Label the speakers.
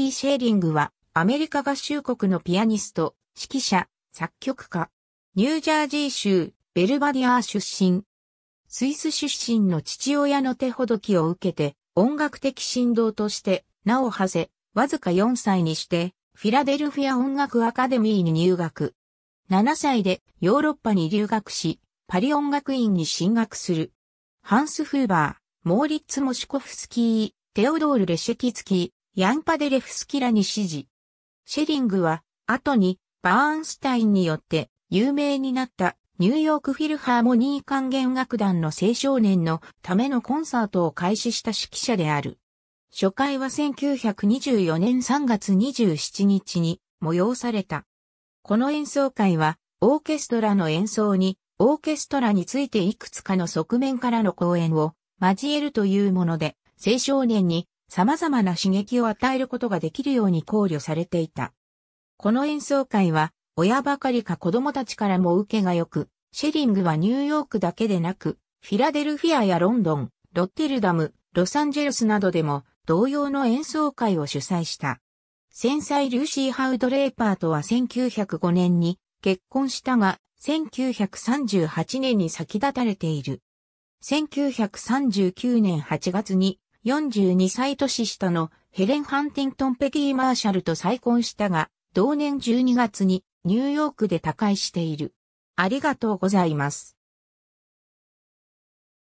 Speaker 1: ー・シェーリングは、アメリカ合衆国のピアニスト、指揮者、作曲家。ニュージャージー州、ベルバディアー出身。スイス出身の父親の手ほどきを受けて、音楽的振動として、名を馳せ、わずか4歳にして、フィラデルフィア音楽アカデミーに入学。7歳でヨーロッパに留学し、パリ音楽院に進学する。ハンス・フーバー、モーリッツ・モシコフスキー、テオドール・レシェティツキー、ヤンパデレフスキラに指示。シェリングは、後に、バーンスタインによって有名になったニューヨークフィルハーモニー管弦楽団の青少年のためのコンサートを開始した指揮者である。初回は1924年3月27日に催された。この演奏会はオーケストラの演奏にオーケストラについていくつかの側面からの講演を交えるというもので青少年に様々な刺激を与えることができるように考慮されていた。この演奏会は、親ばかりか子供たちからも受けが良く、シェリングはニューヨークだけでなく、フィラデルフィアやロンドン、ロッテルダム、ロサンゼルスなどでも同様の演奏会を主催した。繊細ルーシー・ハウド・レーパーとは1905年に結婚したが、1938年に先立たれている。1939年8月に42歳年下のヘレン・ハンティントン・ペギー・マーシャルと再婚したが、同年12月にニューヨークで他界している。ありがとうございます。